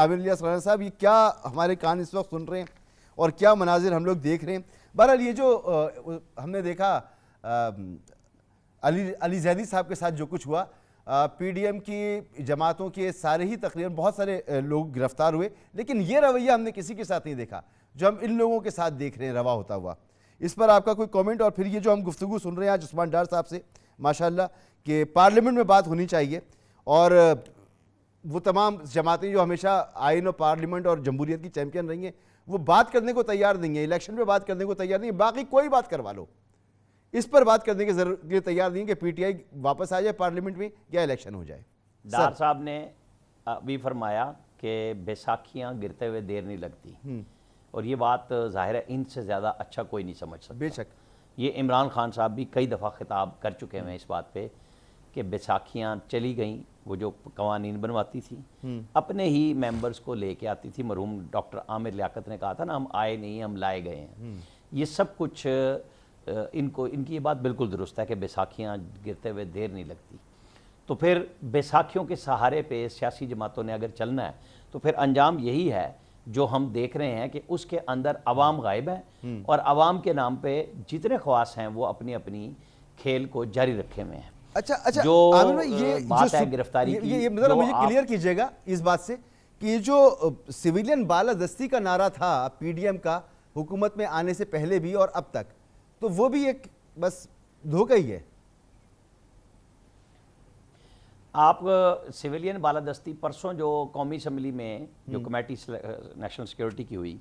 आबिर साहब ये क्या हमारे कान इस वक्त सुन रहे हैं और क्या मनाजिर हम लोग देख रहे हैं बहरहाल ये जो आ, हमने देखा आ, अली अली जैदी साहब के साथ जो कुछ हुआ पीडीएम की जमातों के सारे ही तकरीबन बहुत सारे लोग गिरफ्तार हुए लेकिन ये रवैया हमने किसी के साथ नहीं देखा जो हम इन लोगों के साथ देख रहे हैं रवा होता हुआ इस पर आपका कोई कमेंट और फिर ये जो हम गुफ्तु सुन रहे हैं आज उस्मान डार साहब से माशाल्लाह कि पार्लियामेंट में बात होनी चाहिए और वो तमाम जमातें जो हमेशा आइन और पार्लियामेंट और जमहूरियत की चैम्पियन रही हैं वो बात करने को तैयार नहीं है इलेक्शन पर बात करने को तैयार नहीं है बाकी कोई बात करवा लो इस पर बात करने के लिए तैयार नहीं है कि पीटीआई वापस आ जाए पार्लियामेंट में या इलेक्शन हो जाए डार साहब ने भी फरमाया कि बैसाखियाँ गिरते हुए देर नहीं लगती हम्म। और ये बात जाहिर है इनसे ज़्यादा अच्छा कोई नहीं समझ सकता बेशक ये इमरान खान साहब भी कई दफ़ा खिताब कर चुके हैं इस बात पर कि बैसाखियाँ चली गईं वो जो कवानीन बनवाती थी हम्म। अपने ही मेंबर्स को लेके आती थी मरहूम डॉक्टर आमिर लियाकत ने कहा था ना हम आए नहीं हम लाए गए हैं हम्म। ये सब कुछ इनको इनकी ये बात बिल्कुल दुरुस्त है कि बैसाखियाँ गिरते हुए देर नहीं लगती तो फिर बैसाखियों के सहारे पे सियासी जमातों ने अगर चलना है तो फिर अंजाम यही है जो हम देख रहे हैं कि उसके अंदर अवाम गायब है हम्म। और अवाम के नाम पे जितने ख्वास हैं वो अपनी अपनी खेल को जारी रखे हुए हैं अच्छा अच्छा जो ये बात है गिरफ्तारी ये, ये मतलब मुझे क्लियर कीजिएगा इस बात से कि जो सिविलियन बालादस्ती का नारा था पीडीएम का हुकूमत में आने से पहले भी और अब तक तो वो भी एक बस धोखा ही है आप सिविलियन बालादस्ती परसों जो कौमी असम्बली में जो हम्म। कमेटी नेशनल सिक्योरिटी की हुई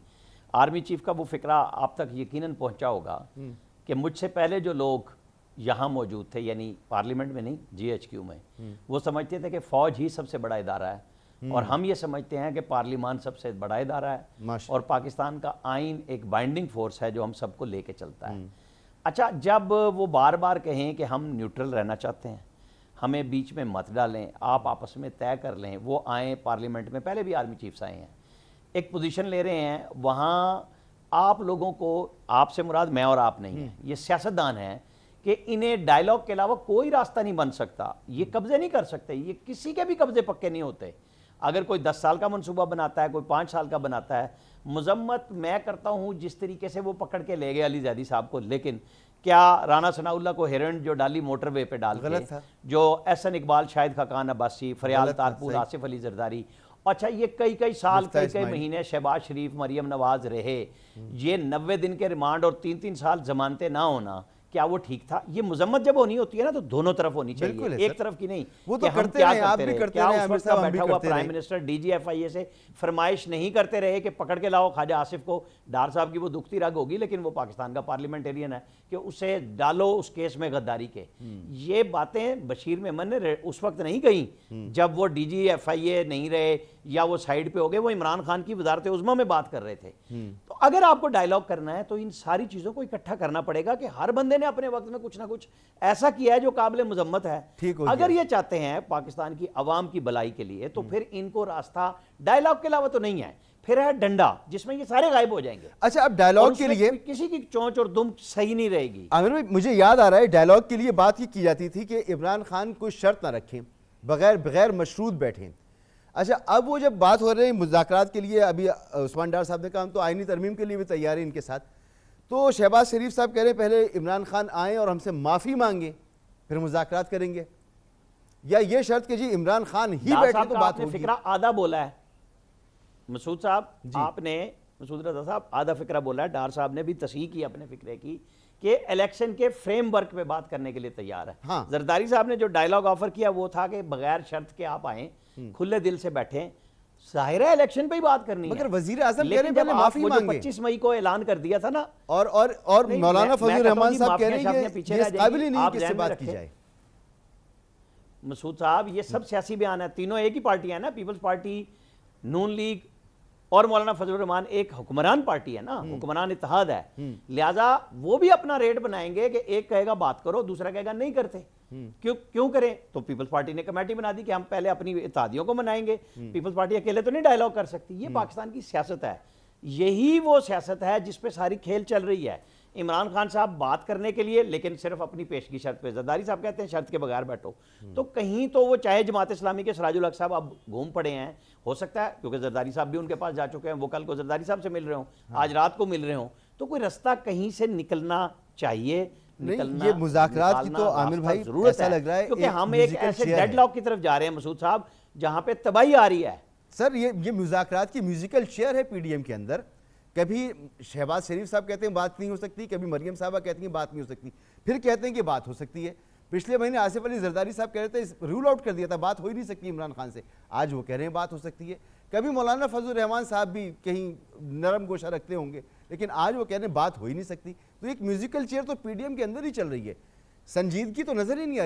आर्मी चीफ का वो फिक्रा आप तक यकीनन पहुंचा होगा हम्म। कि मुझसे पहले जो लोग यहाँ मौजूद थे यानी पार्लियामेंट में नहीं जीएचक्यू में हम्म। वो समझते थे कि फ़ौज ही सबसे बड़ा इदारा है हम्म। और हम ये समझते हैं कि पार्लियामान सबसे बड़ा इदारा है और पाकिस्तान का आइन एक बाइंडिंग फोर्स है जो हम सबको लेके चलता है हम्म। अच्छा जब वो बार बार कहें कि हम न्यूट्रल रहना चाहते हैं हमें बीच में मत डालें आप आपस में तय कर लें वो आए पार्लियामेंट में पहले भी आर्मी चीफ्स आए हैं एक पोजीशन ले रहे हैं वहाँ आप लोगों को आपसे मुराद मैं और आप नहीं है ये सियासतदान हैं कि इन्हें डायलॉग के अलावा कोई रास्ता नहीं बन सकता ये कब्जे नहीं कर सकते ये किसी के भी कब्जे पक्के नहीं होते अगर कोई दस साल का मनसूबा बनाता है कोई पाँच साल का बनाता है मजम्मत मैं करता हूँ जिस तरीके से वो पकड़ के ले गए अली जैदी साहब को लेकिन क्या राना सनाउल्ला को हिरण जो डाली मोटरवे पे डाल गलत जो एन इकबाल शाहिद खकान अब्बासी फरियाल तारपुर आसिफ अली जरदारी अच्छा ये कई कई साल कई कई महीने शहबाज शरीफ मरियम नवाज रहे हम्म। ये नब्बे दिन के रिमांड और तीन तीन साल जमानते ना होना क्या वो ठीक था ये मुजम्मत जब होनी होती है ना तो दोनों तरफ होनी चाहिए एक तरफ की नहीं वो तो करते क्या करते आप भी करते क्या उस वक्त बैठा हुआ प्राइम मिनिस्टर डीजीएफआईए से फरमाइश नहीं करते रहे कि पकड़ के लाओ ख्वाजा आसिफ को डार साहब की वो दुखती रग होगी लेकिन वो पाकिस्तान का पार्लियामेंटेरियन है कि उसे डालो उस केस में गद्दारी के हम्म। ये बातें बशीर मेमन ने उस वक्त नहीं कही हम्म। जब वो ए नहीं रहे या वो साइड पे हो गए वो इमरान खान की वजारत उजमा में बात कर रहे थे हम्म। तो अगर आपको डायलॉग करना है तो इन सारी चीज़ों को इकट्ठा करना पड़ेगा कि हर बंदे ने अपने वक्त में कुछ ना कुछ ऐसा किया है जो काबिल मजम्मत है ठीक हो अगर ये चाहते हैं पाकिस्तान की आवाम की भलाई के लिए तो हम्म। फिर इनको रास्ता डायलॉग के अलावा तो नहीं है फिर है डंडा जिसमें ये सारे गायब हो जाएंगे अच्छा अब डायलॉग के लिए किसी की चोंच और दुम सही नहीं रहेगी आमिर भाई मुझे याद आ रहा है डायलॉग के लिए बात ये की जाती थी कि इमरान खान कोई शर्त ना रखें बगैर बगैर मशरूत बैठे अच्छा अब वो जब बात हो रही है मुजाकर के लिए अभी उस्मान डार साहब ने कहा हम तो आईनी तरमीम के लिए भी तैयार है इनके साथ तो शहबाज शरीफ साहब कह रहे पहले इमरान खान आएँ और हमसे माफ़ी मांगे फिर मुजाकर करेंगे या ये शर्त कि जी इमरान खान ही बैठे तो बात फिक्रा आधा बोला है मसूद साहब आपने मसूद रजा साहब आधा फिक्रा बोला है डार साहब ने भी तस्ह की अपने फिक्रे की कि इलेक्शन के फ्रेम वर्क पे बात करने के लिए तैयार है हाँ। जरदारी साहब ने जो डायलॉग ऑफर किया वो था कि बगैर शर्त के आप आए हम्म। खुले दिल से बैठें जाहिर है इलेक्शन पे ही बात करनी मगर वजीर आजम कह रहे हैं माफी मांगे 25 मई को ऐलान कर दिया था ना और और और मौलाना फजल रहमान साहब कह रहे हैं कि ये काबिल ही नहीं कि इससे बात की जाए मसूद साहब ये सब सियासी बयान है तीनों एक ही पार्टी है ना पीपल्स पार्टी नून लीग और मौलाना फजलरहमान एक हुक्मरान पार्टी है ना हम्म। हुक्मरान इतिहाद है हम्म। लिहाजा वो भी अपना रेट बनाएंगे कि एक कहेगा बात करो दूसरा कहेगा नहीं करते हम्म। क्यों क्यों करें तो पीपल्स पार्टी ने कमेटी बना दी कि हम पहले अपनी इतिहादियों को मनाएंगे पीपल्स पार्टी अकेले तो नहीं डायलॉग कर सकती ये पाकिस्तान की सियासत है यही वो सियासत है जिसपे सारी खेल चल रही है इमरान खान साहब बात करने के लिए लेकिन सिर्फ अपनी पेश की शर्त पे जरदारी साहब कहते हैं शर्त के बगैर बैठो हम्म। तो कहीं तो वो चाहे जमात इस्लामी के सराजुल हक साहब अब घूम पड़े हैं हो सकता है क्योंकि जरदारी साहब भी उनके पास जा चुके हैं वो कल को जरदारी साहब से मिल रहे हो हाँ। आज रात को मिल रहे हो तो कोई रास्ता कहीं से निकलना चाहिए ये मुजाकरात की तो आमिर भाई जरूरत ऐसा लग रहा है क्योंकि हम एक ऐसे डेडलॉक की तरफ जा रहे हैं मसूद साहब जहां पे तबाही आ रही है सर ये ये मुजाकरात की म्यूजिकल चेयर है पीडीएम के अंदर कभी शहबाज शरीफ साहब कहते हैं बात नहीं हो सकती कभी मरियम साहबा कहती हैं बात नहीं हो सकती फिर कहते हैं कि बात हो सकती है पिछले महीने आसिफ अली जरदारी साहब कह रहे थे रूल आउट कर दिया था बात हो ही नहीं सकती इमरान खान से आज वो कह रहे हैं बात हो सकती है कभी मौलाना फजल रहमान साहब भी कहीं नरम गोशा रखते होंगे लेकिन आज वो कह रहे हैं बात हो ही नहीं सकती तो एक म्यूजिकल चेयर तो पीडीएम के अंदर ही चल रही है संजीदगी तो नज़र ही नहीं आ